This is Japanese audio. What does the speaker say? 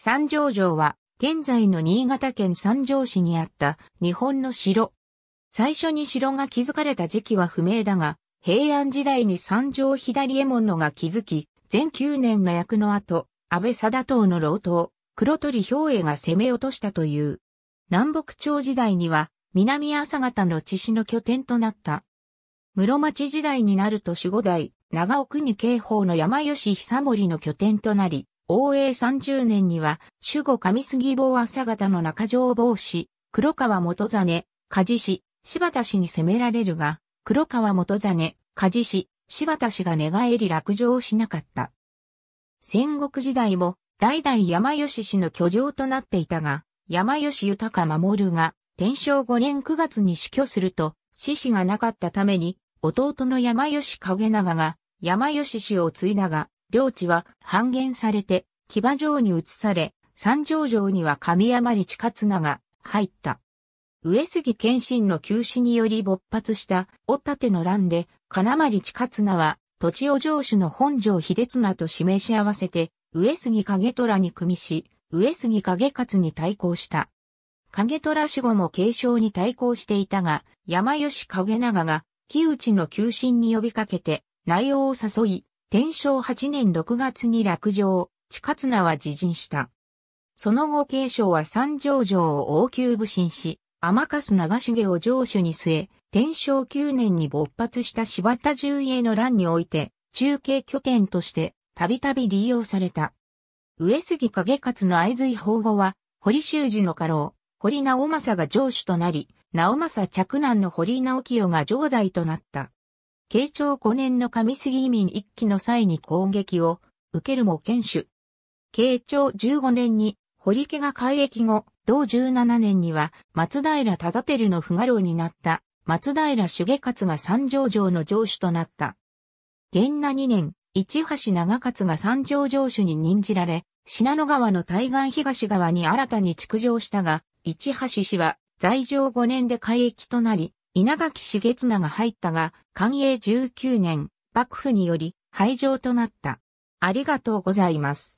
三条城は、現在の新潟県三条市にあった日本の城。最初に城が築かれた時期は不明だが、平安時代に三条左衛門のが築き、全9年の役の後、安倍貞党の老党、黒鳥兵衛が攻め落としたという。南北朝時代には、南朝方の地市の拠点となった。室町時代になると守護代、長奥に警報の山吉久森の拠点となり、応永30年には、守護上杉坊朝方の中条坊氏、黒川元真、梶氏、柴田氏に攻められるが、黒川元真、梶氏、柴田氏が寝返り落城しなかった。戦国時代も、代々山吉氏の居城となっていたが、山吉豊守が、天正5年9月に死去すると、死死がなかったために、弟の山吉影長が、山吉氏を継いだが、領地は半減されて、騎馬城に移され、三条城には神山利近綱が入った。上杉謙信の急死により勃発したお立ての乱で、金丸近綱は、土地を城主の本城秀綱と示し合わせて、上杉景虎に組みし、上杉景勝に対抗した。影虎死後も継承に対抗していたが、山吉影長が、木内の急進に呼びかけて、内容を誘い、天正8年6月に落城、地勝綱は自陣した。その後継承は三条城を王宮武神し、甘春長重を城主に据え、天正9年に勃発した柴田重家の乱において、中継拠点として、たびたび利用された。上杉景勝の相随法後は、堀修二の家老、堀直政が城主となり、直政嫡男の堀直清が城代となった。慶長5年の上杉移民一期の際に攻撃を受けるも堅守。慶長15年に堀家が改役後、同17年には松平忠輝の不画廊になった松平重勝が三条城の城主となった。元那2年、市橋長勝が三条城主に任じられ、信濃川の対岸東側に新たに築城したが、市橋氏は在城5年で改役となり、稲垣重綱が入ったが、寛永19年、幕府により廃城となった。ありがとうございます。